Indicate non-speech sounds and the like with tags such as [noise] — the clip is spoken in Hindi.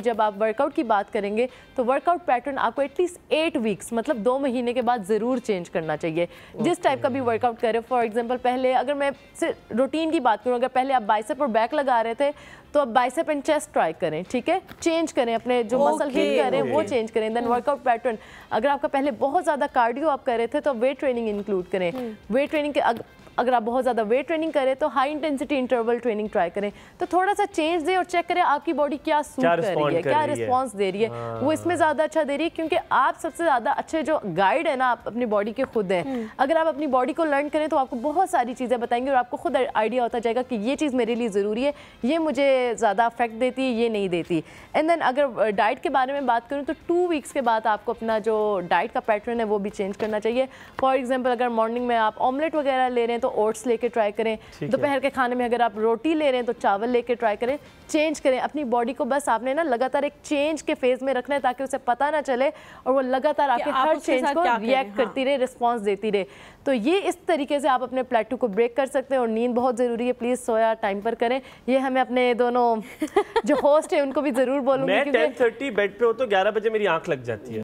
जब आप वर्कआउट की बात करेंगे तो वर्कआउट पैटर्न आपको एटलीस्ट एट वीक्स मतलब दो महीने के बाद ज़रूर चेंज करना चाहिए okay. जिस टाइप का भी वर्कआउट करें फॉर एग्जांपल पहले अगर मैं सिर्फ रूटीन की बात करूँ अगर पहले आप बाइसेप और बैक लगा रहे थे तो आप बाइसेप एंड चेस्ट ट्राई करें ठीक है चेंज करें अपने जो मसल okay, हिल करें okay. वो चेंज करें देन वर्कआउट पैटर्न अगर आपका पहले बहुत ज़्यादा कार्डियो आप कर रहे थे तो वेट ट्रेनिंग इंक्लूड करें वेट hmm. ट्रेनिंग के अगर आप बहुत ज़्यादा वेट ट्रेनिंग करें तो high intensity interval training try करें तो थोड़ा सा चेंज दें और चेक करें आपकी बॉडी क्या सूट कर रही है क्या रिस्पॉन्स दे रही है हाँ। वो इसमें ज़्यादा अच्छा दे रही है क्योंकि आप सबसे ज़्यादा अच्छे जो गाइड है ना आप अपनी बॉडी के खुद हैं हम्म। अगर आप अपनी बॉडी को लर्न करें तो आपको बहुत सारी चीज़ें बताएंगे और आपको खुद आइडिया होता जाएगा कि ये चीज़ मेरे लिए ज़रूरी है ये मुझे ज़्यादा अफेक्ट देती है ये नहीं देती एंड देन अगर डाइट के बारे में बात करूँ तो टू वीक्स के बाद आपको अपना जो डाइट का पैटर्न है वो भी चेंज करना चाहिए फॉर एग्जाम्पल अगर मॉर्निंग में आप ऑमलेट वगैरह ले रहे हैं तो ओट्स लेके ट्राई करें दोपहर के खाने में अगर आप रोटी ले रहे हैं तो चावल लेके ट्राई करें चेंज करें अपनी बॉडी को बस आपने ना लगातार एक चेंज के फेज में रखना है ताकि उसे पता ना चले और वो लगातार आपके आप हर चेंज को रिएक्ट करती हाँ। रहे रिस्पॉन्स देती रहे तो ये इस तरीके से आप अपने प्लेटू को ब्रेक कर सकते हैं और नींद बहुत ज़रूरी है प्लीज़ सोया टाइम पर करें ये हमें अपने दोनों [laughs] जो होस्ट है उनको भी ज़रूर बोलूँगी टेन थर्टी बेड पे हो तो ग्यारह बजे मेरी आँख लग जाती है